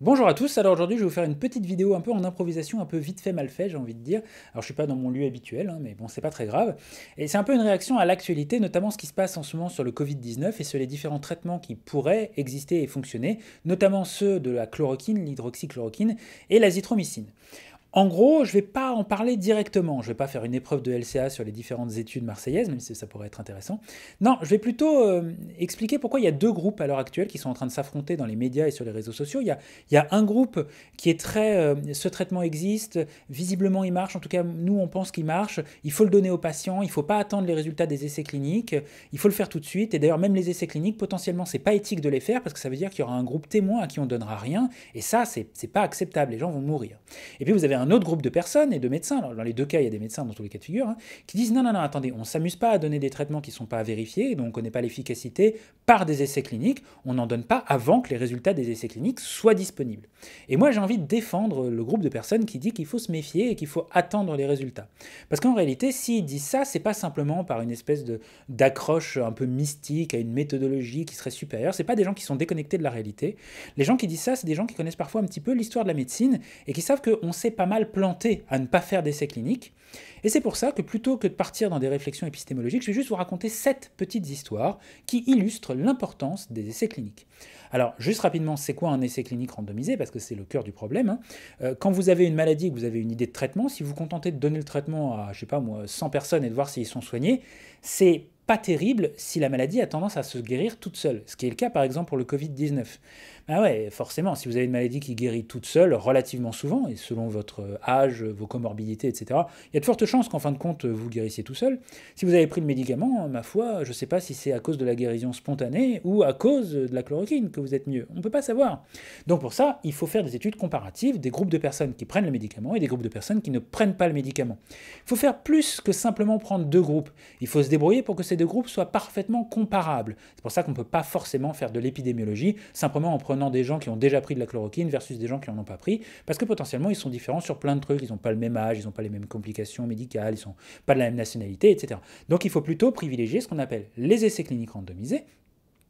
Bonjour à tous, alors aujourd'hui je vais vous faire une petite vidéo un peu en improvisation, un peu vite fait mal fait j'ai envie de dire. Alors je suis pas dans mon lieu habituel, hein, mais bon c'est pas très grave. Et c'est un peu une réaction à l'actualité, notamment ce qui se passe en ce moment sur le Covid-19 et sur les différents traitements qui pourraient exister et fonctionner, notamment ceux de la chloroquine, l'hydroxychloroquine et l'azithromycine. En gros, je ne vais pas en parler directement. Je ne vais pas faire une épreuve de LCA sur les différentes études marseillaises, même si ça pourrait être intéressant. Non, je vais plutôt euh, expliquer pourquoi il y a deux groupes à l'heure actuelle qui sont en train de s'affronter dans les médias et sur les réseaux sociaux. Il y a, un groupe qui est très euh, ce traitement existe, visiblement il marche, en tout cas nous on pense qu'il marche, il faut le donner aux patients, il ne faut pas attendre les résultats des essais cliniques, il faut le faire tout de suite. Et d'ailleurs, même les essais cliniques, potentiellement, c'est pas éthique de les faire parce que ça veut dire qu'il y aura un groupe témoin à qui on donnera rien. Et ça, c'est pas acceptable, les gens vont mourir. Et puis vous avez un autre groupe de personnes et de médecins, dans les deux cas, il y a des médecins dans tous les cas de figure, hein, qui disent non, non, non, attendez, on ne s'amuse pas à donner des traitements qui ne sont pas vérifiés, donc on ne connaît pas l'efficacité par des essais cliniques, on n'en donne pas avant que les résultats des essais cliniques soient disponibles. Et moi, j'ai envie de défendre le groupe de personnes qui dit qu'il faut se méfier et qu'il faut attendre les résultats. Parce qu'en réalité, s'ils disent ça, c'est pas simplement par une espèce d'accroche un peu mystique à une méthodologie qui serait supérieure, c'est pas des gens qui sont déconnectés de la réalité. Les gens qui disent ça, c'est des gens qui connaissent parfois un petit peu l'histoire de la médecine et qui savent qu'on sait pas mal planté à ne pas faire d'essais cliniques. Et c'est pour ça que plutôt que de partir dans des réflexions épistémologiques, je vais juste vous raconter sept petites histoires qui illustrent l'importance des essais cliniques. Alors, juste rapidement, c'est quoi un essai clinique randomisé Parce que c'est le cœur du problème. Hein. Euh, quand vous avez une maladie que vous avez une idée de traitement, si vous vous contentez de donner le traitement à, je sais pas moi, 100 personnes et de voir s'ils sont soignés, c'est pas terrible si la maladie a tendance à se guérir toute seule, ce qui est le cas par exemple pour le Covid-19. Ah ouais, forcément, si vous avez une maladie qui guérit toute seule, relativement souvent, et selon votre euh, âge, vos comorbidités, etc., il y a de fortes chances qu'en fin de compte, vous guérissiez tout seul. Si vous avez pris le médicament, ma foi, je ne sais pas si c'est à cause de la guérison spontanée ou à cause de la chloroquine que vous êtes mieux. On ne peut pas savoir. Donc pour ça, il faut faire des études comparatives des groupes de personnes qui prennent le médicament et des groupes de personnes qui ne prennent pas le médicament. Il faut faire plus que simplement prendre deux groupes. Il faut se débrouiller pour que ces deux groupes soient parfaitement comparables. C'est pour ça qu'on ne peut pas forcément faire de l'épidémiologie simplement en prenant des gens qui ont déjà pris de la chloroquine versus des gens qui n'en ont pas pris, parce que potentiellement ils sont différents sur plein de trucs, ils n'ont pas le même âge, ils n'ont pas les mêmes complications médicales, ils sont pas de la même nationalité, etc. Donc il faut plutôt privilégier ce qu'on appelle les essais cliniques randomisés,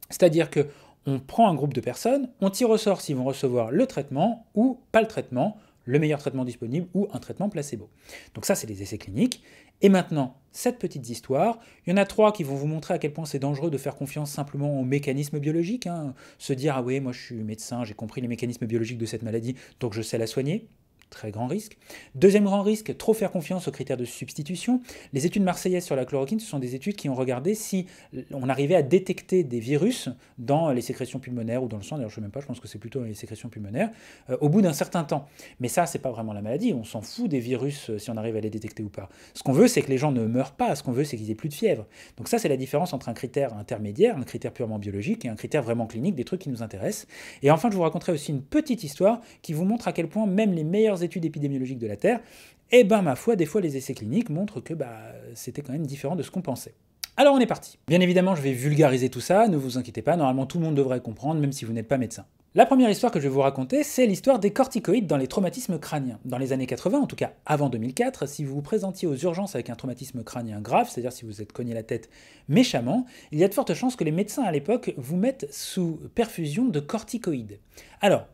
c'est-à-dire que on prend un groupe de personnes, on tire au sort s'ils vont recevoir le traitement ou pas le traitement, le meilleur traitement disponible ou un traitement placebo. Donc ça, c'est les essais cliniques. Et maintenant, sept petites histoires. Il y en a trois qui vont vous montrer à quel point c'est dangereux de faire confiance simplement aux mécanismes biologiques. Hein. Se dire, ah oui, moi je suis médecin, j'ai compris les mécanismes biologiques de cette maladie, donc je sais la soigner. Très grand risque. Deuxième grand risque, trop faire confiance aux critères de substitution. Les études marseillaises sur la chloroquine, ce sont des études qui ont regardé si on arrivait à détecter des virus dans les sécrétions pulmonaires ou dans le sang. D'ailleurs, je ne sais même pas, je pense que c'est plutôt les sécrétions pulmonaires, euh, au bout d'un certain temps. Mais ça, ce n'est pas vraiment la maladie. On s'en fout des virus euh, si on arrive à les détecter ou pas. Ce qu'on veut, c'est que les gens ne meurent pas. Ce qu'on veut, c'est qu'ils aient plus de fièvre. Donc ça, c'est la différence entre un critère intermédiaire, un critère purement biologique et un critère vraiment clinique, des trucs qui nous intéressent. Et enfin, je vous raconterai aussi une petite histoire qui vous montre à quel point même les meilleurs études épidémiologiques de la Terre, et eh ben ma foi, des fois les essais cliniques montrent que bah, c'était quand même différent de ce qu'on pensait. Alors on est parti. Bien évidemment, je vais vulgariser tout ça, ne vous inquiétez pas, normalement tout le monde devrait comprendre, même si vous n'êtes pas médecin. La première histoire que je vais vous raconter, c'est l'histoire des corticoïdes dans les traumatismes crâniens. Dans les années 80, en tout cas avant 2004, si vous vous présentiez aux urgences avec un traumatisme crânien grave, c'est-à-dire si vous êtes cogné la tête méchamment, il y a de fortes chances que les médecins à l'époque vous mettent sous perfusion de corticoïdes. Alors,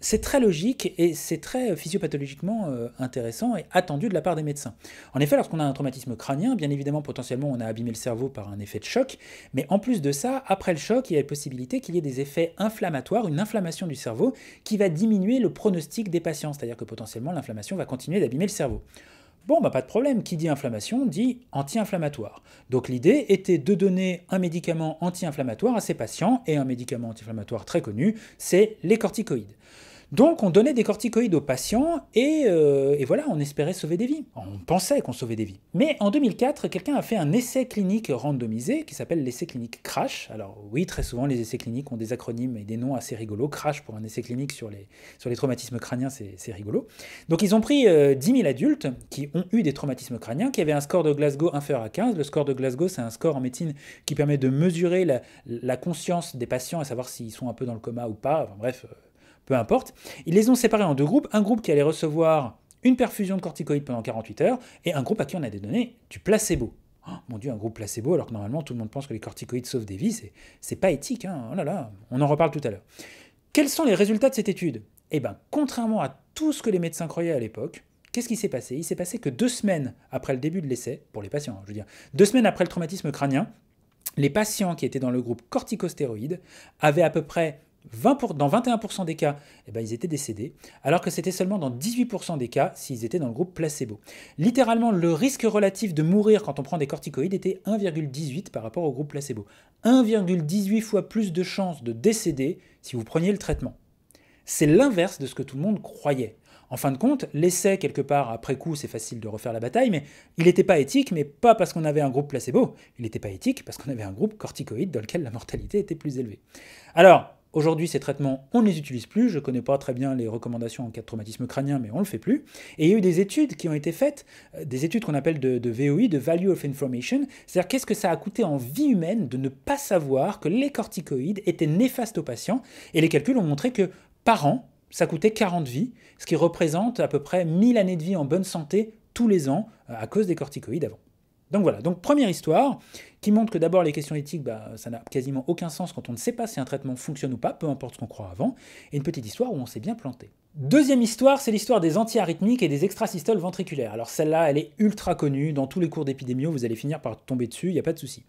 c'est très logique et c'est très physiopathologiquement euh, intéressant et attendu de la part des médecins. En effet, lorsqu'on a un traumatisme crânien, bien évidemment, potentiellement, on a abîmé le cerveau par un effet de choc, mais en plus de ça, après le choc, il y a la possibilité qu'il y ait des effets inflammatoires, une inflammation du cerveau qui va diminuer le pronostic des patients, c'est-à-dire que potentiellement l'inflammation va continuer d'abîmer le cerveau. Bon, bah pas de problème, qui dit inflammation dit anti-inflammatoire. Donc l'idée était de donner un médicament anti-inflammatoire à ces patients, et un médicament anti-inflammatoire très connu, c'est les corticoïdes. Donc on donnait des corticoïdes aux patients et, euh, voilà, on espérait sauver des vies. On pensait qu'on sauvait des vies. Mais en 2004, quelqu'un a fait un essai clinique randomisé qui s'appelle l'essai clinique CRASH. Alors oui, très souvent les essais cliniques ont des acronymes et des noms assez rigolos. CRASH pour un essai clinique sur les, sur les traumatismes crâniens, c'est rigolo. Donc ils ont pris 10 euh, 000 adultes qui ont eu des traumatismes crâniens, qui avaient un score de Glasgow inférieur à 15. Le score de Glasgow, c'est un score en médecine qui permet de mesurer la, conscience des patients et savoir s'ils sont un peu dans le coma ou pas. bref, euh, peu importe. Ils les ont séparés en deux groupes, un groupe qui allait recevoir une perfusion de corticoïdes pendant 48 heures, et un groupe à qui on a donné du placebo. Oh, mon Dieu, un groupe placebo, alors que normalement tout le monde pense que les corticoïdes sauvent des vies, c'est pas éthique, hein. oh là là, on en reparle tout à l'heure. Quels sont les résultats de cette étude Eh bien, contrairement à tout ce que les médecins croyaient à l'époque, qu'est-ce qui s'est passé Il s'est passé que deux semaines après le début de l'essai, pour les patients, hein, je veux dire, deux semaines après le traumatisme crânien, les patients qui étaient dans le groupe corticostéroïdes avaient à peu près dans 21% des cas, eh ben, ils étaient décédés, alors que c'était seulement dans 18% des cas s'ils étaient dans le groupe placebo. Littéralement, le risque relatif de mourir quand on prend des corticoïdes était 1,18 par rapport au groupe placebo. 1,18 fois plus de chances de décéder si vous preniez le traitement. C'est l'inverse de ce que tout le monde croyait. En fin de compte, l'essai, quelque part, après coup, c'est facile de refaire la bataille, mais il n'était pas éthique, mais pas parce qu'on avait un groupe placebo, il n'était pas éthique parce qu'on avait un groupe corticoïde dans lequel la mortalité était plus élevée. Alors, Aujourd'hui, ces traitements, on ne les utilise plus. Je ne connais pas très bien les recommandations en cas de traumatisme crânien, mais on ne le fait plus. Et il y a eu des études qui ont été faites, euh, des études qu'on appelle de, VOI, de Value of Information, c'est-à-dire qu'est-ce que ça a coûté en vie humaine de ne pas savoir que les corticoïdes étaient néfastes aux patients. Et les calculs ont montré que par an, ça coûtait 40 vies, ce qui représente à peu près 1000 années de vie en bonne santé tous les ans euh, à cause des corticoïdes avant. Donc voilà, donc première histoire qui montre que d'abord les questions éthiques, bah, ça n'a quasiment aucun sens quand on ne sait pas si un traitement fonctionne ou pas, peu importe ce qu'on croit avant, et une petite histoire où on s'est bien planté. Deuxième histoire, c'est l'histoire des antiarythmiques et des extrasystoles ventriculaires. Alors celle-là, elle est ultra connue, dans tous les cours d'épidémio, vous allez finir par tomber dessus, il n'y a pas de souci.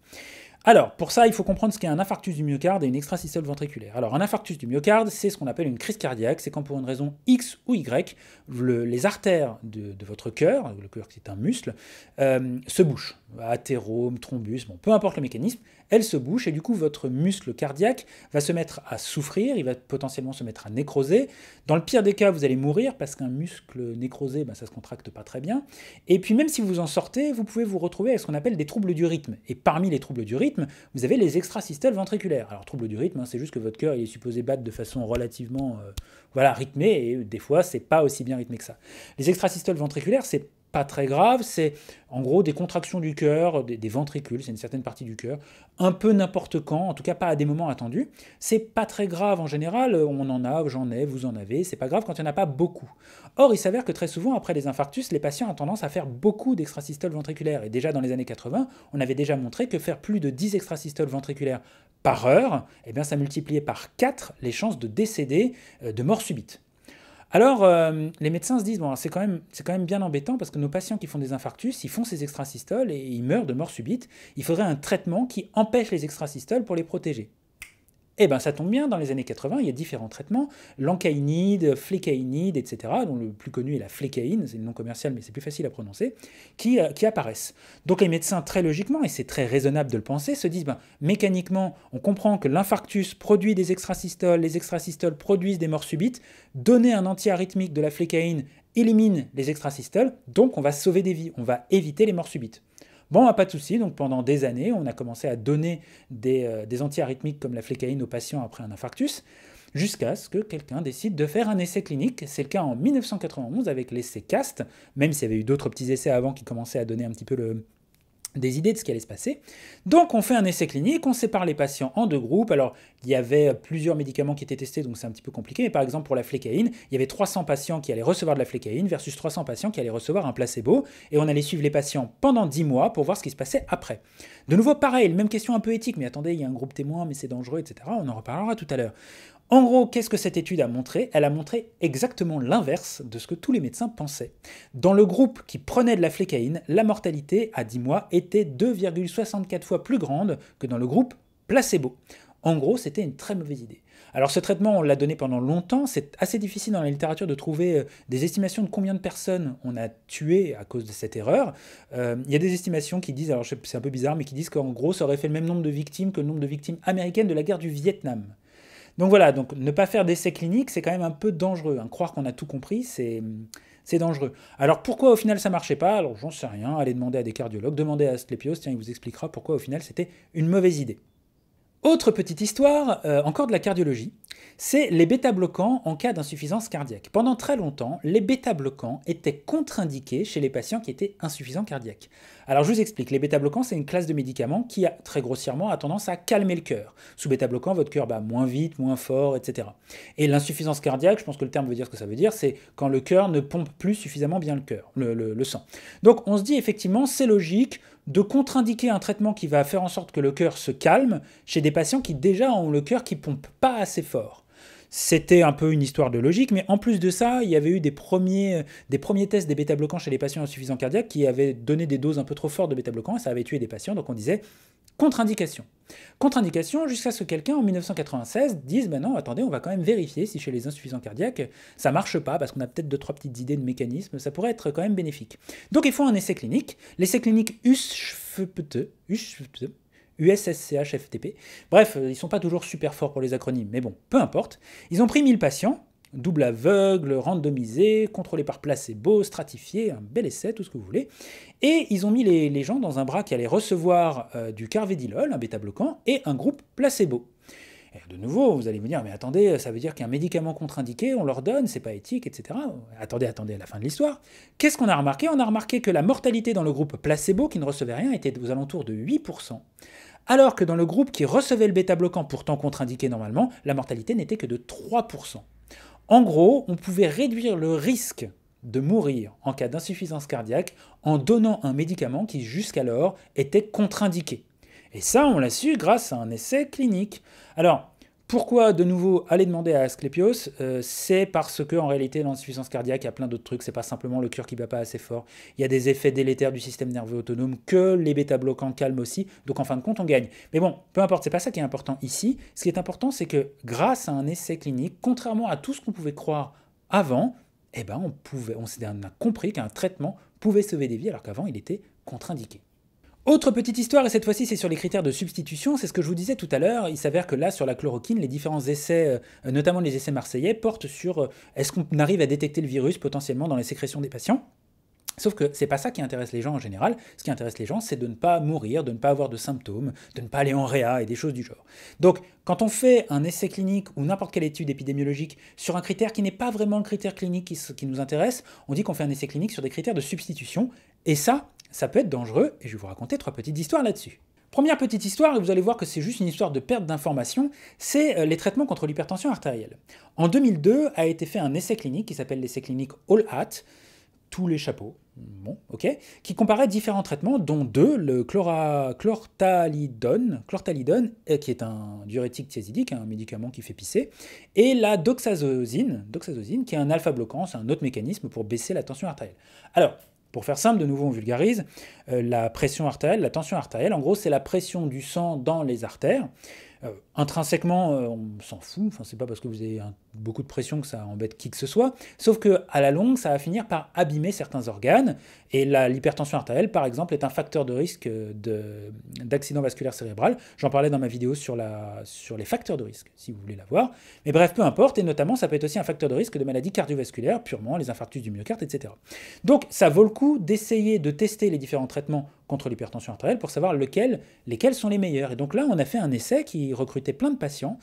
Alors, pour ça, il faut comprendre ce qu'est un infarctus du myocarde et une extrasystole ventriculaire. Alors, un infarctus du myocarde, c'est ce qu'on appelle une crise cardiaque, c'est quand pour une raison X ou Y, les artères de, votre cœur, le cœur qui est un muscle, euh, se bouchent. Athérome, thrombus, bon, peu importe le mécanisme, elle se bouche et du coup votre muscle cardiaque va se mettre à souffrir, il va potentiellement se mettre à nécroser. Dans le pire des cas, vous allez mourir parce qu'un muscle nécrosé, ben, ça se contracte pas très bien. Et puis même si vous en sortez, vous pouvez vous retrouver avec ce qu'on appelle des troubles du rythme. Et parmi les troubles du rythme, vous avez les extrasystoles ventriculaires. Alors troubles du rythme, hein, c'est juste que votre cœur il est supposé battre de façon relativement euh, voilà rythmée et euh, des fois c'est pas aussi bien rythmé que ça. Les extrasystoles ventriculaires, c'est pas très grave, c'est en gros des contractions du cœur, des, ventricules, c'est une certaine partie du cœur, un peu n'importe quand, en tout cas pas à des moments attendus. C'est pas très grave en général, on en a, j'en ai, vous en avez, c'est pas grave quand il n'y en a pas beaucoup. Or, il s'avère que très souvent, après les infarctus, les patients ont tendance à faire beaucoup d'extrasystoles ventriculaires. Et déjà dans les années 80, on avait déjà montré que faire plus de 10 extrasystoles ventriculaires par heure, eh bien, ça multipliait par 4 les chances de décéder euh, de mort subite. Alors, euh, les médecins se disent, c'est quand, même, quand même bien embêtant parce que nos patients qui font des infarctus, ils font ces extrasystoles et ils meurent de mort subite. Il faudrait un traitement qui empêche les extrasystoles pour les protéger. Eh bien, ça tombe bien, dans les années 80, il y a différents traitements, l'ancaïnide, flécaïnide, etc., dont le plus connu est la flécaïne, c'est le nom commercial, mais c'est plus facile à prononcer, qui, euh, apparaissent. Donc les médecins, très logiquement, et c'est très raisonnable de le penser, se disent, ben, mécaniquement, on comprend que l'infarctus produit des extrasystoles, les extrasystoles produisent des morts subites, donner un antiarythmique de la flécaïne élimine les extrasystoles, donc on va sauver des vies, on va éviter les morts subites. Bon, ah, pas de souci, donc pendant des années, on a commencé à donner des, anti euh, des comme la flécaïne aux patients après un infarctus, jusqu'à ce que quelqu'un décide de faire un essai clinique. C'est le cas en 1991 avec l'essai CAST, même s'il y avait eu d'autres petits essais avant qui commençaient à donner un petit peu le, des idées de ce qui allait se passer. Donc on fait un essai clinique, on sépare les patients en deux groupes. Alors il y avait plusieurs médicaments qui étaient testés, donc c'est un petit peu compliqué. Mais par exemple pour la flécaïne, il y avait 300 patients qui allaient recevoir de la flécaïne versus 300 patients qui allaient recevoir un placebo. Et on allait suivre les patients pendant 10 mois pour voir ce qui se passait après. De nouveau pareil, même question un peu éthique, mais attendez, il y a un groupe témoin, mais c'est dangereux, etc. On en reparlera tout à l'heure. En gros, qu'est-ce que cette étude a montré Elle a montré exactement l'inverse de ce que tous les médecins pensaient. Dans le groupe qui prenait de la flécaïne, la mortalité à 10 mois était 2,64 fois plus grande que dans le groupe placebo. En gros, c'était une très mauvaise idée. Alors ce traitement, on l'a donné pendant longtemps, c'est assez difficile dans la littérature de trouver euh, des estimations de combien de personnes on a tuées à cause de cette erreur. Euh, il y a des estimations qui disent, alors c'est un peu bizarre, mais qui disent qu'en gros ça aurait fait le même nombre de victimes que le nombre de victimes américaines de la guerre du Vietnam. Donc voilà, donc ne pas faire d'essais cliniques, c'est quand même un peu dangereux. Hein. Croire qu'on a tout compris, c'est c'est dangereux. Alors pourquoi au final ça marchait pas Alors j'en sais rien, allez demander à des cardiologues, demandez à Sclépios, tiens, il vous expliquera pourquoi au final c'était une mauvaise idée. Autre petite histoire, euh, encore de la cardiologie, c'est les bêta-bloquants en cas d'insuffisance cardiaque. Pendant très longtemps, les bêta-bloquants étaient contre-indiqués chez les patients qui étaient insuffisants cardiaques. Alors je vous explique, les bêta-bloquants, c'est une classe de médicaments qui, a, très grossièrement, a tendance à calmer le cœur. Sous bêta-bloquant, votre cœur va moins vite, moins fort, etc. Et l'insuffisance cardiaque, je pense que le terme veut dire ce que ça veut dire, c'est quand le cœur ne pompe plus suffisamment bien le, cœur, le sang. Donc on se dit effectivement, c'est logique, de contre-indiquer un traitement qui va faire en sorte que le cœur se calme chez des patients qui déjà ont le cœur qui pompe pas assez fort. C'était un peu une histoire de logique, mais en plus de ça, il y avait eu des premiers, tests des bêta-bloquants chez les patients insuffisants cardiaques qui avaient donné des doses un peu trop fortes de bêta-bloquants et ça avait tué des patients. Donc on disait, contre-indication. Contre-indication jusqu'à ce que quelqu'un en 1996 dise ben non, attendez, on va quand même vérifier si chez les insuffisants cardiaques ça marche pas parce qu'on a peut-être deux trois petites idées de mécanismes, ça pourrait être quand même bénéfique. Donc ils font un essai clinique, l'essai clinique USSCHFTP. E, e, Bref, euh, ils sont pas toujours super forts pour les acronymes, mais bon, peu importe. Ils ont pris 1000 patients double aveugle, randomisé, contrôlé par placebo, stratifié, un bel essai, tout ce que vous voulez. Et ils ont mis les, gens dans un bras qui allait recevoir euh, du carvedilol, un bêta-bloquant, et un groupe placebo. de nouveau, vous allez me dire, mais attendez, ça veut dire qu'un médicament contre-indiqué, on leur donne, c'est pas éthique, etc. Attendez, attendez, à la fin de l'histoire. Qu'est-ce qu'on a remarqué On a remarqué que la mortalité dans le groupe placebo, qui ne recevait rien, était aux alentours de 8%, alors que dans le groupe qui recevait le bêta-bloquant, pourtant contre-indiqué normalement, la mortalité n'était que de 3%. En gros, on pouvait réduire le risque de mourir en cas d'insuffisance cardiaque en donnant un médicament qui jusqu'alors était contre-indiqué. Et ça, on l'a su grâce à un essai clinique. Alors, pourquoi de nouveau aller demander à Asclepios euh, C'est parce que en réalité l'insuffisance cardiaque, il y a plein d'autres trucs, c'est pas simplement le cœur qui bat pas assez fort. Il y a des effets délétères du système nerveux autonome que les bêta-bloquants calment aussi, donc en fin de compte on gagne. Mais bon, peu importe, c'est pas ça qui est important ici. Ce qui est important, c'est que grâce à un essai clinique, contrairement à tout ce qu'on pouvait croire avant, eh ben on, pouvait, on, on a compris qu'un traitement pouvait sauver des vies alors qu'avant il était contre-indiqué. Autre petite histoire, et cette fois-ci c'est sur les critères de substitution, c'est ce que je vous disais tout à l'heure, il s'avère que là sur la chloroquine, les différents essais, euh, notamment les essais marseillais, portent sur euh, est-ce qu'on arrive à détecter le virus potentiellement dans les sécrétions des patients Sauf que c'est pas ça qui intéresse les gens en général. Ce qui intéresse les gens, c'est de ne pas mourir, de ne pas avoir de symptômes, de ne pas aller en réa et des choses du genre. Donc, quand on fait un essai clinique ou n'importe quelle étude épidémiologique sur un critère qui n'est pas vraiment le critère clinique qui, qui nous intéresse, on dit qu'on fait un essai clinique sur des critères de substitution. Et ça, ça peut être dangereux, et je vais vous raconter trois petites histoires là-dessus. Première petite histoire, et vous allez voir que c'est juste une histoire de perte d'information, c'est euh, les traitements contre l'hypertension artérielle. En 2002 a été fait un essai clinique qui s'appelle l'essai clinique All Hat, tous les chapeaux, bon, ok, qui comparait différents traitements, dont deux, le chlortalidone, chlortalidone, euh, qui est un diurétique thiazidique, un médicament qui fait pisser, et la doxazosine, doxazosine qui est un alpha-bloquant, c'est un autre mécanisme pour baisser la tension artérielle. Alors, pour faire simple, de nouveau, on vulgarise, euh, la pression artérielle, la tension artérielle, en gros, c'est la pression du sang dans les artères. Euh, intrinsèquement, euh, on s'en fout, enfin, c'est pas parce que vous avez un beaucoup de pression que ça embête qui que ce soit, sauf que à la longue, ça va finir par abîmer certains organes, et l'hypertension artérielle, par exemple, est un facteur de risque euh, d'accident vasculaire cérébral. J'en parlais dans ma vidéo sur, la, sur les facteurs de risque, si vous voulez la voir. Mais bref, peu importe, et notamment, ça peut être aussi un facteur de risque de maladies cardiovasculaires, purement les infarctus du myocarde, etc. Donc, ça vaut le coup d'essayer de tester les différents traitements contre l'hypertension artérielle pour savoir lequel, lesquels sont les meilleurs. Et donc là, on a fait un essai qui recrutait plein de patients,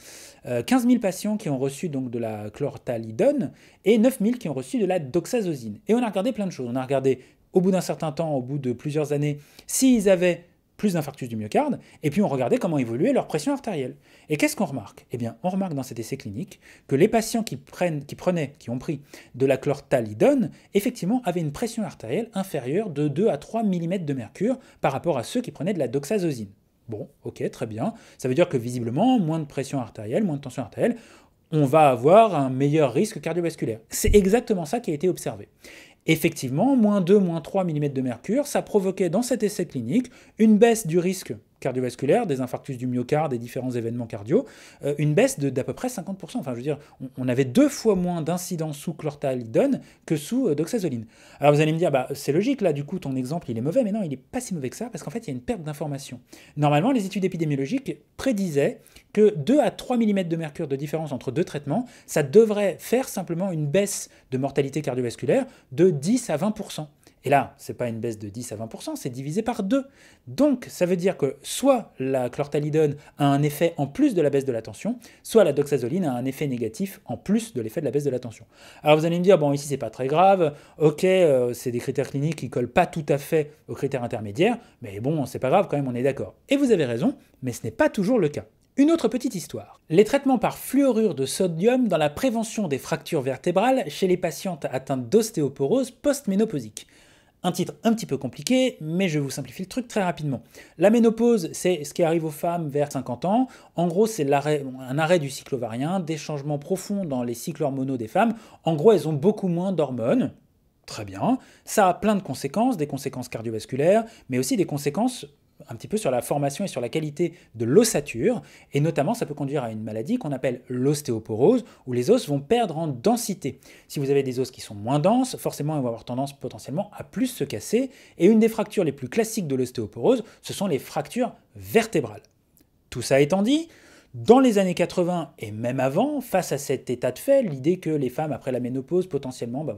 15 euh, 000 patients qui ont reçu donc de la chlortalidone et 9000 qui ont reçu de la doxazosine. Et on a regardé plein de choses. On a regardé au bout d'un certain temps, au bout de plusieurs années, s'ils avaient plus d'infarctus du myocarde, et puis on regardait comment évoluait leur pression artérielle. Et qu'est-ce qu'on remarque Eh bien, on remarque dans cet essai clinique que les patients qui, prennent, qui prenaient, qui ont pris de la chlortalidone, effectivement avaient une pression artérielle inférieure de 2 à 3 mm de mercure par rapport à ceux qui prenaient de la doxazosine. Bon, ok, très bien. Ça veut dire que visiblement, moins de pression artérielle, moins de tension artérielle, on va avoir un meilleur risque cardiovasculaire. C'est exactement ça qui a été observé. Effectivement, moins 2, moins 3 mm de mercure, ça provoquait dans cet essai clinique une baisse du risque cardiovasculaires, des infarctus du myocarde et différents événements cardio, euh, une baisse d'à peu près 50%. Enfin, je veux dire, on, avait deux fois moins d'incidents sous clortalidone que sous euh, doxazoline. Alors vous allez me dire, bah, c'est logique, là, du coup, ton exemple, il est mauvais, mais non, il n'est pas si mauvais que ça, parce qu'en fait, il y a une perte d'information. Normalement, les études épidémiologiques prédisaient que 2 à 3 mm de mercure de différence entre deux traitements, ça devrait faire simplement une baisse de mortalité cardiovasculaire de 10 à 20%. Et là, ce n'est pas une baisse de 10 à 20%, c'est divisé par 2. Donc, ça veut dire que soit la chlortalidone a un effet en plus de la baisse de la tension, soit la doxazoline a un effet négatif en plus de l'effet de la baisse de la tension. Alors, vous allez me dire, bon, ici, c'est pas très grave, ok, euh, c'est des critères cliniques qui ne collent pas tout à fait aux critères intermédiaires, mais bon, c'est pas grave, quand même, on est d'accord. Et vous avez raison, mais ce n'est pas toujours le cas. Une autre petite histoire. Les traitements par fluorure de sodium dans la prévention des fractures vertébrales chez les patientes atteintes d'ostéoporose postménopausique. Un titre un petit peu compliqué, mais je vous simplifie le truc très rapidement. La ménopause, c'est ce qui arrive aux femmes vers 50 ans. En gros, c'est un arrêt du cycle ovarien, des changements profonds dans les cycles hormonaux des femmes. En gros, elles ont beaucoup moins d'hormones. Très bien. Ça a plein de conséquences, des conséquences cardiovasculaires, mais aussi des conséquences un petit peu sur la formation et sur la qualité de l'ossature, et notamment ça peut conduire à une maladie qu'on appelle l'ostéoporose, où les os vont perdre en densité. Si vous avez des os qui sont moins denses, forcément ils vont avoir tendance potentiellement à plus se casser, et une des fractures les plus classiques de l'ostéoporose, ce sont les fractures vertébrales. Tout ça étant dit, dans les années 80 et même avant, face à cet état de fait, l'idée que les femmes après la ménopause, potentiellement, bah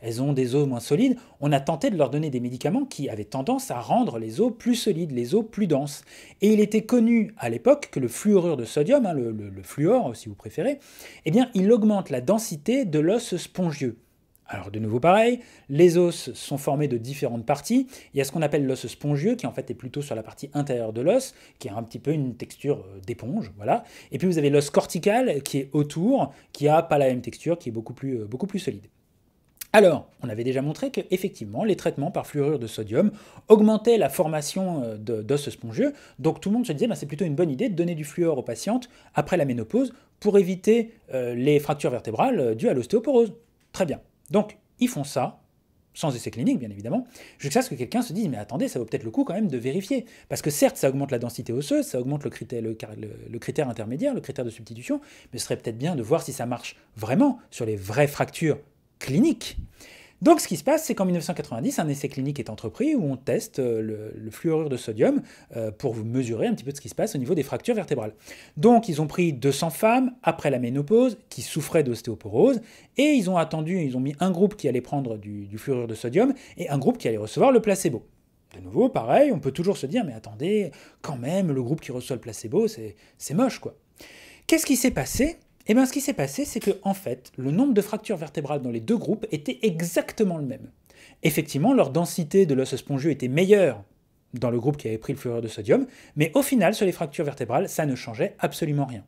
elles ont des os moins solides, on a tenté de leur donner des médicaments qui avaient tendance à rendre les os plus solides, les os plus denses. Et il était connu à l'époque que le fluorure de sodium, hein, le, le, fluor si vous préférez, eh bien, il augmente la densité de l'os spongieux. Alors de nouveau pareil, les os sont formés de différentes parties. Il y a ce qu'on appelle l'os spongieux, qui en fait est plutôt sur la partie intérieure de l'os, qui a un petit peu une texture euh, d'éponge, voilà. Et puis vous avez l'os cortical, qui est autour, qui n'a pas la même texture, qui est beaucoup plus, euh, beaucoup plus solide. Alors, on avait déjà montré que effectivement, les traitements par fluorure de sodium augmentaient la formation euh, d'os spongieux, donc tout le monde se disait, que ben, c'est plutôt une bonne idée de donner du fluor aux patientes après la ménopause pour éviter les fractures vertébrales dues à l'ostéoporose. Très bien. Donc, ils font ça, sans essai clinique bien évidemment, jusqu'à ce que quelqu'un se dise mais attendez, ça vaut peut-être le coup quand même de vérifier. Parce que certes, ça augmente la densité osseuse, ça augmente le critère, le critère intermédiaire, le critère de substitution, mais ce serait peut-être bien de voir si ça marche vraiment sur les vraies fractures cliniques. Donc ce qui se passe, c'est qu'en 1990, un essai clinique est entrepris où on teste euh, le, fluorure de sodium euh, pour mesurer un petit peu ce qui se passe au niveau des fractures vertébrales. Donc ils ont pris 200 femmes après la ménopause qui souffraient d'ostéoporose et ils ont attendu, ils ont mis un groupe qui allait prendre du, du fluorure de sodium et un groupe qui allait recevoir le placebo. De nouveau, pareil, on peut toujours se dire, mais attendez, quand même, le groupe qui reçoit le placebo, c'est moche, quoi. Qu'est-ce qui s'est passé et eh bien ce qui s'est passé, c'est que en fait, le nombre de fractures vertébrales dans les deux groupes était exactement le même. Effectivement, leur densité de l'os spongieux était meilleure dans le groupe qui avait pris le fluorure de sodium, mais au final, sur les fractures vertébrales, ça ne changeait absolument rien.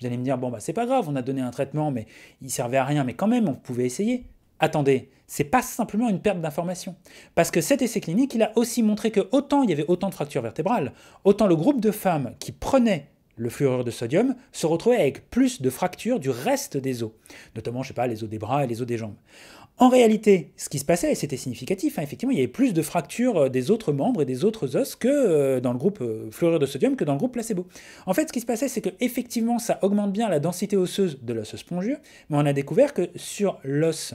Vous allez me dire, bon, bah, c'est pas grave, on a donné un traitement, mais il servait à rien, mais quand même, on pouvait essayer. Attendez, c'est pas simplement une perte d'information. Parce que cet essai clinique, il a aussi montré que autant il y avait autant de fractures vertébrales, autant le groupe de femmes qui prenaient le fluorure de sodium, se retrouvait avec plus de fractures du reste des os, notamment, je sais pas, les os des bras et les os des jambes. En réalité, ce qui se passait, et c'était significatif, hein, effectivement, il y avait plus de fractures euh, des autres membres et des autres os que euh, dans le groupe euh, fluorure de sodium que dans le groupe placebo. En fait, ce qui se passait, c'est que effectivement, ça augmente bien la densité osseuse de l'os spongieux, mais on a découvert que sur l'os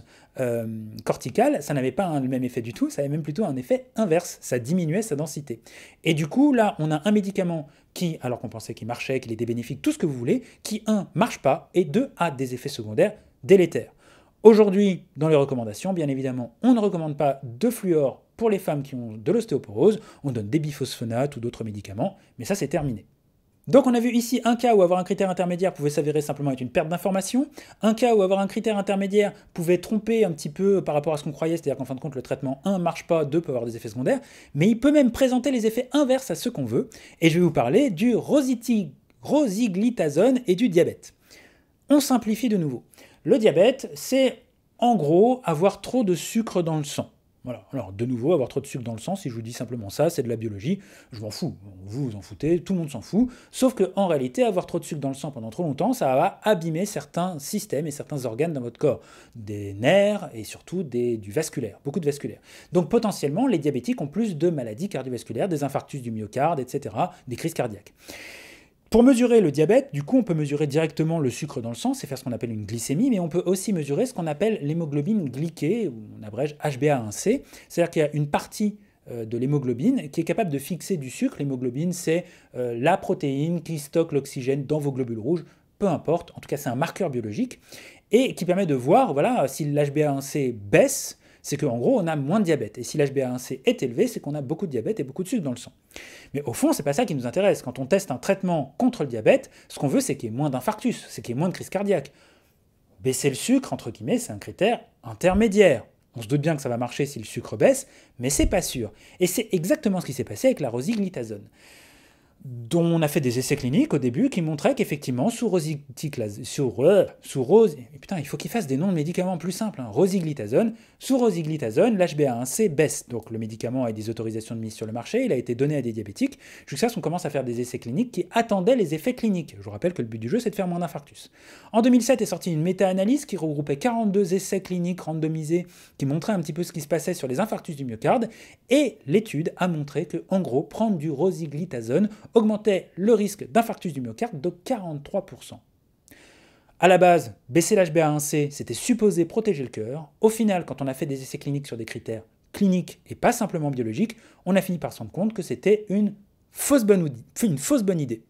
cortical, ça n'avait pas le même effet du tout, ça avait même plutôt un effet inverse, ça diminuait sa densité. Et du coup, là, on a un médicament qui, alors qu'on pensait qu'il marchait, qu'il était bénéfique, tout ce que vous voulez, qui, un, marche pas, et deux, a des effets secondaires délétères. Aujourd'hui, dans les recommandations, bien évidemment, on ne recommande pas de fluor pour les femmes qui ont de l'ostéoporose, on donne des biphosphonates ou d'autres médicaments, mais ça c'est terminé. Donc on a vu ici un cas où avoir un critère intermédiaire pouvait s'avérer simplement être une perte d'information, un cas où avoir un critère intermédiaire pouvait tromper un petit peu par rapport à ce qu'on croyait, c'est-à-dire qu'en fin de compte le traitement 1 marche pas, 2 peut avoir des effets secondaires, mais il peut même présenter les effets inverses à ce qu'on veut, et je vais vous parler du rosiglitazone et du diabète. On simplifie de nouveau. Le diabète, c'est en gros avoir trop de sucre dans le sang. Voilà. Alors, de nouveau, avoir trop de sucre dans le sang, si je vous dis simplement ça, c'est de la biologie, je m'en fous. Vous vous en foutez, tout le monde s'en fout. Sauf que, en réalité, avoir trop de sucre dans le sang pendant trop longtemps, ça va abîmer certains systèmes et certains organes dans votre corps, des nerfs et surtout des, du vasculaire, beaucoup de vasculaire. Donc, potentiellement, les diabétiques ont plus de maladies cardiovasculaires, des infarctus du myocarde, etc., des crises cardiaques. Pour mesurer le diabète, du coup, on peut mesurer directement le sucre dans le sang, c'est faire ce qu'on appelle une glycémie, mais on peut aussi mesurer ce qu'on appelle l'hémoglobine glyquée, ou on abrège HbA1c, c'est-à-dire qu'il y a une partie euh, de l'hémoglobine qui est capable de fixer du sucre. L'hémoglobine, c'est euh, la protéine qui stocke l'oxygène dans vos globules rouges, peu importe, en tout cas c'est un marqueur biologique, et qui permet de voir voilà, si l'HbA1c baisse, c'est qu'en gros, on a moins de diabète. Et si l'HbA1c est élevé, c'est qu'on a beaucoup de diabète et beaucoup de sucre dans le sang. Mais au fond, c'est pas ça qui nous intéresse. Quand on teste un traitement contre le diabète, ce qu'on veut, c'est qu'il y ait moins d'infarctus, c'est qu'il y ait moins de crise cardiaque. Baisser le sucre, entre guillemets, c'est un critère intermédiaire. On se doute bien que ça va marcher si le sucre baisse, mais c'est pas sûr. Et c'est exactement ce qui s'est passé avec la rosiglitazone dont on a fait des essais cliniques au début qui montraient qu'effectivement, sous rosiglitazone, sous euh, rose, putain, il faut qu'ils fassent des noms de médicaments plus simples, hein. rosiglitazone, sous rosiglitazone, l'HbA1c baisse. Donc le médicament a des autorisations de mise sur le marché, il a été donné à des diabétiques, jusqu'à ce qu'on commence à faire des essais cliniques qui attendaient les effets cliniques. Je vous rappelle que le but du jeu, c'est de faire moins d'infarctus. En 2007 est sortie une méta-analyse qui regroupait 42 essais cliniques randomisés qui montraient un petit peu ce qui se passait sur les infarctus du myocarde, et l'étude a montré que, en gros, prendre du rosiglitazone augmentait le risque d'infarctus du myocarde de 43%. À la base, baisser l'HbA1c, c'était supposé protéger le cœur. Au final, quand on a fait des essais cliniques sur des critères cliniques et pas simplement biologiques, on a fini par se rendre compte que c'était une fausse bonne, idée.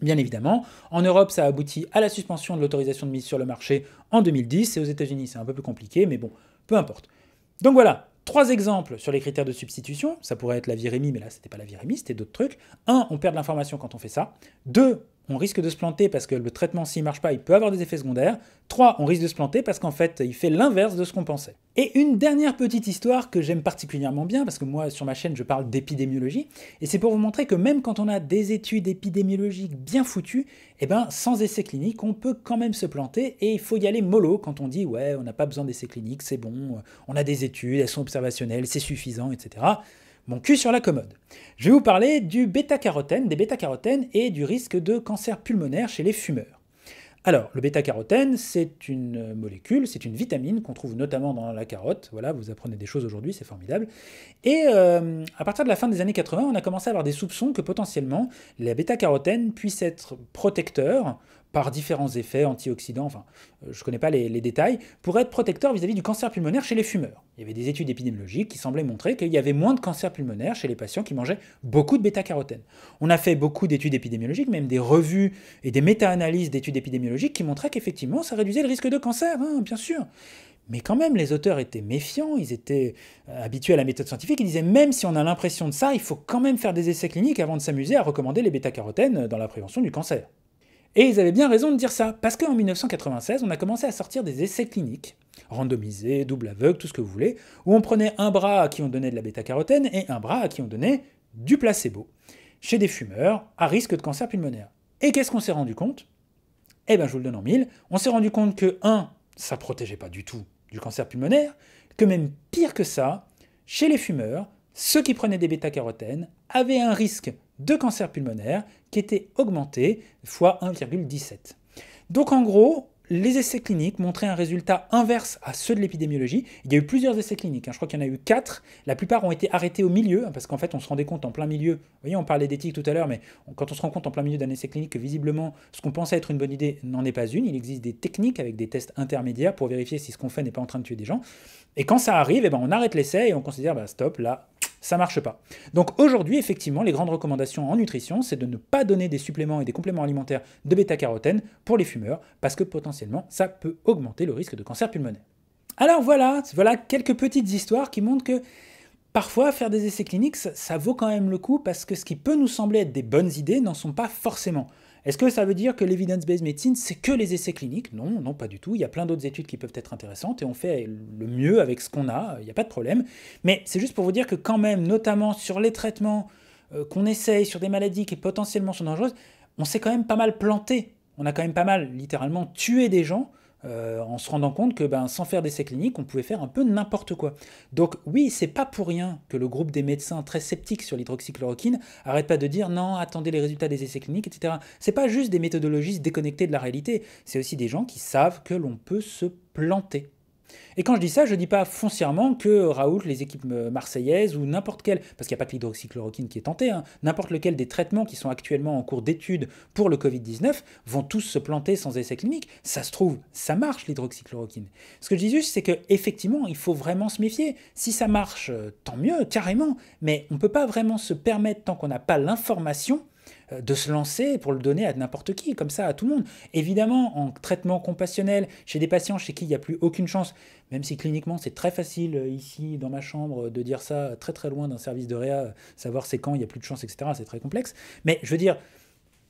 Bien évidemment, en Europe, ça a abouti à la suspension de l'autorisation de mise sur le marché en 2010, et aux États-Unis, c'est un peu plus compliqué, mais bon, peu importe. Donc voilà, Trois exemples sur les critères de substitution, ça pourrait être la virémie, mais là n'était pas la virémie, c'était d'autres trucs. Un, on perd de l'information quand on fait ça. Deux, on risque de se planter parce que le traitement, s'il ne marche pas, il peut avoir des effets secondaires. 3, on risque de se planter parce qu'en fait, il fait l'inverse de ce qu'on pensait. Et une dernière petite histoire que j'aime particulièrement bien, parce que moi, sur ma chaîne, je parle d'épidémiologie, et c'est pour vous montrer que même quand on a des études épidémiologiques bien foutues, eh ben, sans essais cliniques, on peut quand même se planter, et il faut y aller mollo quand on dit « ouais, on n'a pas besoin d'essais cliniques, c'est bon, on a des études, elles sont observationnelles, c'est suffisant, etc. » mon cul sur la commode. Je vais vous parler du bêta-carotène, des bêta-carotènes et du risque de cancer pulmonaire chez les fumeurs. Alors, le bêta-carotène, c'est une molécule, c'est une vitamine qu'on trouve notamment dans la carotte. Voilà, vous apprenez des choses aujourd'hui, c'est formidable. Et euh, à partir de la fin des années 80, on a commencé à avoir des soupçons que potentiellement la bêta-carotène puisse être protecteur par différents effets antioxydants, enfin, euh, je ne connais pas les, détails, pour être protecteur vis-à-vis du cancer pulmonaire chez les fumeurs. Il y avait des études épidémiologiques qui semblaient montrer qu'il y avait moins de cancer pulmonaire chez les patients qui mangeaient beaucoup de bêta-carotène. On a fait beaucoup d'études épidémiologiques, même des revues et des méta-analyses d'études épidémiologiques qui montraient qu'effectivement, ça réduisait le risque de cancer, hein, bien sûr. Mais quand même, les auteurs étaient méfiants, ils étaient euh, habitués à la méthode scientifique, ils disaient même si on a l'impression de ça, il faut quand même faire des essais cliniques avant de s'amuser à recommander les bêta-carotènes dans la prévention du cancer. Et ils avaient bien raison de dire ça, parce qu'en 1996, on a commencé à sortir des essais cliniques, randomisés, double aveugle, tout ce que vous voulez, où on prenait un bras à qui on donnait de la bêta-carotène et un bras à qui on donnait du placebo, chez des fumeurs à risque de cancer pulmonaire. Et qu'est-ce qu'on s'est rendu compte Eh bien, je vous le donne en mille, on s'est rendu compte que un, ça protégeait pas du tout du cancer pulmonaire, que même pire que ça, chez les fumeurs, ceux qui prenaient des bêta-carotènes avaient un risque de cancer pulmonaire qui était augmenté fois 1,17. Donc en gros, les essais cliniques montraient un résultat inverse à ceux de l'épidémiologie. Il y a eu plusieurs essais cliniques, hein. je crois qu'il y en a eu quatre. La plupart ont été arrêtés au milieu, hein, parce qu'en fait on se rendait compte en plein milieu, vous voyez on parlait d'éthique tout à l'heure, mais quand on se rend compte en plein milieu d'un essai clinique que visiblement ce qu'on pensait être une bonne idée n'en est pas une, il existe des techniques avec des tests intermédiaires pour vérifier si ce qu'on fait n'est pas en train de tuer des gens. Et quand ça arrive, eh ben, on arrête l'essai et on considère, bah, stop, là, ça marche pas. Donc aujourd'hui, effectivement, les grandes recommandations en nutrition, c'est de ne pas donner des suppléments et des compléments alimentaires de bêta-carotène pour les fumeurs, parce que potentiellement, ça peut augmenter le risque de cancer pulmonaire. Alors voilà, voilà quelques petites histoires qui montrent que Parfois, faire des essais cliniques, ça, vaut quand même le coup parce que ce qui peut nous sembler être des bonnes idées n'en sont pas forcément. Est-ce que ça veut dire que l'evidence-based medicine, c'est que les essais cliniques Non, non, pas du tout. Il y a plein d'autres études qui peuvent être intéressantes et on fait le mieux avec ce qu'on a, il n'y a pas de problème. Mais c'est juste pour vous dire que quand même, notamment sur les traitements euh, qu'on essaye, sur des maladies qui potentiellement sont dangereuses, on s'est quand même pas mal planté. On a quand même pas mal, littéralement, tué des gens euh, en se rendant compte que ben, sans faire d'essais cliniques, on pouvait faire un peu n'importe quoi. Donc oui, c'est pas pour rien que le groupe des médecins très sceptiques sur l'hydroxychloroquine arrête pas de dire non, attendez les résultats des essais cliniques, etc. C'est pas juste des méthodologistes déconnectés de la réalité, c'est aussi des gens qui savent que l'on peut se planter. Et quand je dis ça, je ne dis pas foncièrement que euh, Raoult, les équipes euh, marseillaises ou n'importe quelle, parce qu'il n'y a pas que l'hydroxychloroquine qui est tentée, hein, n'importe lequel des traitements qui sont actuellement en cours d'étude pour le Covid-19 vont tous se planter sans essai clinique. Ça se trouve, ça marche l'hydroxychloroquine. Ce que je dis juste, c'est qu'effectivement, il faut vraiment se méfier. Si ça marche, euh, tant mieux, carrément, mais on ne peut pas vraiment se permettre, tant qu'on n'a pas l'information, euh, de se lancer pour le donner à n'importe qui, comme ça, à tout le monde. Évidemment, en traitement compassionnel, chez des patients chez qui il n'y a plus aucune chance, même si cliniquement c'est très facile euh, ici, dans ma chambre, euh, de dire ça très très loin d'un service de réa, savoir c'est quand, il n'y a plus de chance, etc., c'est très complexe. Mais je veux dire,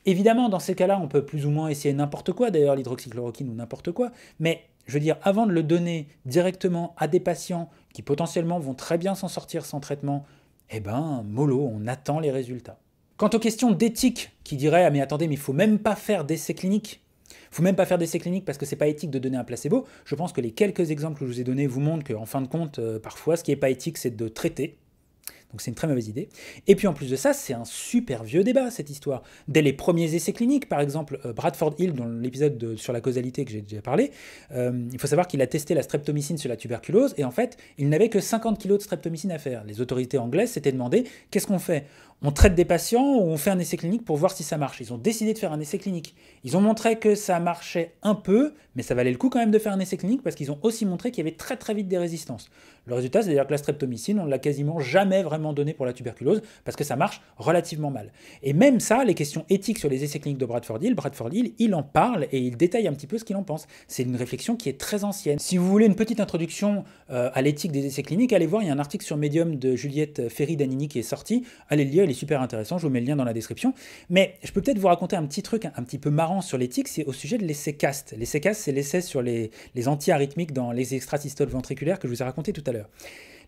évidemment, dans ces cas-là, on peut plus ou moins essayer n'importe quoi, d'ailleurs l'hydroxychloroquine ou n'importe quoi, mais je veux dire, avant de le donner directement à des patients qui potentiellement vont très bien s'en sortir sans traitement, eh ben, mollo, on attend les résultats. Quant aux questions d'éthique, qui dirait ah mais attendez, mais il faut même pas faire d'essais cliniques. Faut même pas faire d'essais cliniques parce que c'est pas éthique de donner un placebo. Je pense que les quelques exemples que je vous ai donnés vous montrent qu'en fin de compte, euh, parfois, ce qui n'est pas éthique, c'est de traiter. Donc c'est une très mauvaise idée. Et puis en plus de ça, c'est un super vieux débat cette histoire. Dès les premiers essais cliniques, par exemple, euh, Bradford Hill, dans l'épisode sur la causalité que j'ai déjà parlé, euh, il faut savoir qu'il a testé la streptomycine sur la tuberculose et en fait, il n'avait que 50 kg de streptomycine à faire. Les autorités anglaises s'étaient demandé qu'est-ce qu'on fait on traite des patients ou on fait un essai clinique pour voir si ça marche. Ils ont décidé de faire un essai clinique. Ils ont montré que ça marchait un peu, mais ça valait le coup quand même de faire un essai clinique parce qu'ils ont aussi montré qu'il y avait très très vite des résistances. Le résultat, c'est dire que la streptomycine, on ne l'a quasiment jamais vraiment donné pour la tuberculose parce que ça marche relativement mal. Et même ça, les questions éthiques sur les essais cliniques de Bradford Hill, Bradford Hill, il en parle et il détaille un petit peu ce qu'il en pense. C'est une réflexion qui est très ancienne. Si vous voulez une petite introduction euh, à l'éthique des essais cliniques, allez voir, il y a un article sur Medium de Juliette Ferry-Danini qui est sorti. Allez le lire, super intéressant, je vous mets le lien dans la description. Mais je peux peut-être vous raconter un petit truc un petit peu marrant sur l'éthique, c'est au sujet de l'essai CAST. L'essai CAST, c'est l'essai sur les, les arythmiques dans les extrasystoles ventriculaires que je vous ai raconté tout à l'heure.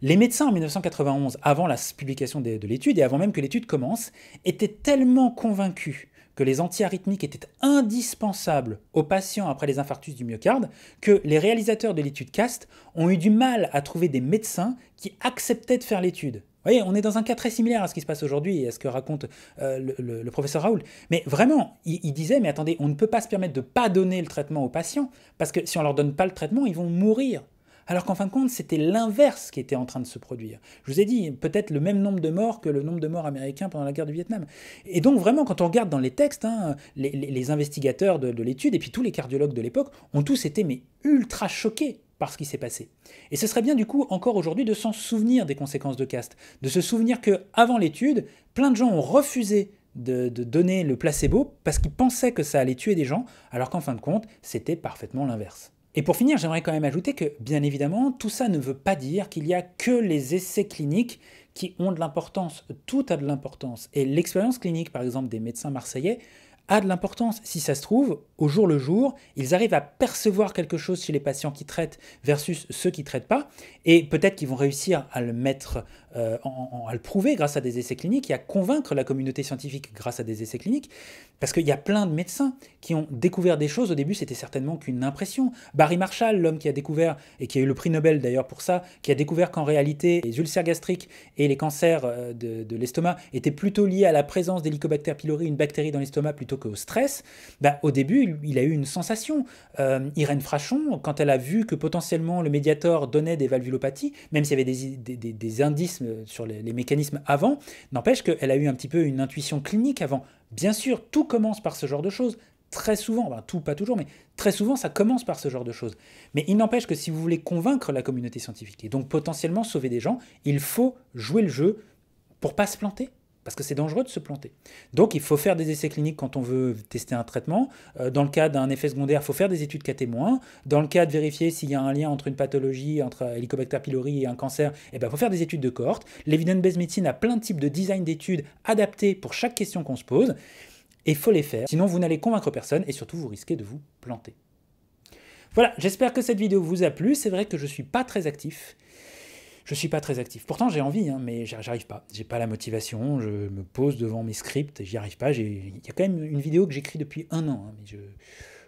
Les médecins en 1991, avant la publication de, l'étude et avant même que l'étude commence, étaient tellement convaincus que les anti-arythmiques étaient indispensables aux patients après les infarctus du myocarde que les réalisateurs de l'étude CAST ont eu du mal à trouver des médecins qui acceptaient de faire l'étude. Vous voyez, on est dans un cas très similaire à ce qui se passe aujourd'hui et à ce que raconte euh, le, professeur Raoul. Mais vraiment, il, disait, mais attendez, on ne peut pas se permettre de ne pas donner le traitement aux patients, parce que si on ne leur donne pas le traitement, ils vont mourir. Alors qu'en fin de compte, c'était l'inverse qui était en train de se produire. Je vous ai dit, peut-être le même nombre de morts que le nombre de morts américains pendant la guerre du Vietnam. Et donc vraiment, quand on regarde dans les textes, hein, les, investigateurs de, de l'étude et puis tous les cardiologues de l'époque ont tous été mais ultra choqués par ce qui s'est passé. Et ce serait bien du coup encore aujourd'hui de s'en souvenir des conséquences de caste, de se souvenir que avant l'étude, plein de gens ont refusé de, donner le placebo parce qu'ils pensaient que ça allait tuer des gens, alors qu'en fin de compte, c'était parfaitement l'inverse. Et pour finir, j'aimerais quand même ajouter que, bien évidemment, tout ça ne veut pas dire qu'il y a que les essais cliniques qui ont de l'importance. Tout a de l'importance. Et l'expérience clinique, par exemple, des médecins marseillais a de l'importance. Si ça se trouve, au jour le jour, ils arrivent à percevoir quelque chose chez les patients qui traitent versus ceux qui ne traitent pas, et peut-être qu'ils vont réussir à le mettre, euh, à le prouver grâce à des essais cliniques et à convaincre la communauté scientifique grâce à des essais cliniques, parce qu'il y a plein de médecins qui ont découvert des choses. Au début, c'était certainement qu'une impression. Barry Marshall, l'homme qui a découvert, et qui a eu le prix Nobel d'ailleurs pour ça, qui a découvert qu'en réalité, les ulcères gastriques et les cancers euh, de, de l'estomac étaient plutôt liés à la présence d'Helicobacter pylori, une bactérie dans l'estomac plutôt qu'au stress, bah, au début, il, a eu une sensation. Euh, Irène Frachon, quand elle a vu que potentiellement le médiator donnait des valvulopathies, même s'il y avait des, indices sur les, mécanismes avant, n'empêche qu'elle a eu un petit peu une intuition clinique avant. Bien sûr, tout commence par ce genre de choses, très souvent, tout pas toujours, mais très souvent ça commence par ce genre de choses. Mais il n'empêche que si vous voulez convaincre la communauté scientifique et donc potentiellement sauver des gens, il faut jouer le jeu pour pas se planter parce que c'est dangereux de se planter. Donc il faut faire des essais cliniques quand on veut tester un traitement. Euh, dans le cas d'un effet secondaire, il faut faire des études cas témoins. Dans le cas de vérifier s'il y a un lien entre une pathologie, entre Helicobacter pylori et un cancer, eh ben, il faut faire des études de cohorte. L'evidence-based medicine a plein de types de design d'études adaptés pour chaque question qu'on se pose. Et il faut les faire, sinon vous n'allez convaincre personne et surtout vous risquez de vous planter. Voilà, j'espère que cette vidéo vous a plu. C'est vrai que je ne suis pas très actif je suis pas très actif. Pourtant, j'ai envie, hein, mais j'arrive pas. J'ai pas la motivation. Je me pose devant mes scripts, j'y arrive pas. Il y a quand même une vidéo que j'écris depuis un an, hein, mais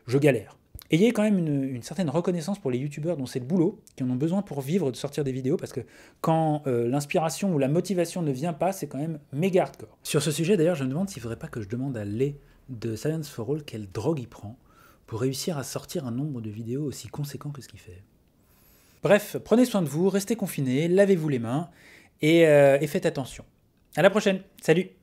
je, galère. Ayez quand même une, certaine reconnaissance pour les youtubeurs dont c'est le boulot, qui en ont besoin pour vivre, de sortir des vidéos, parce que quand euh, l'inspiration ou la motivation ne vient pas, c'est quand même méga hardcore. Sur ce sujet d'ailleurs, je me demande s'il ne faudrait pas que je demande à Lé de Science for All quelle drogue il prend pour réussir à sortir un nombre de vidéos aussi conséquent que ce qu'il fait. Bref, prenez soin de vous, restez confinés, lavez-vous les mains et, euh, et faites attention. À la prochaine, salut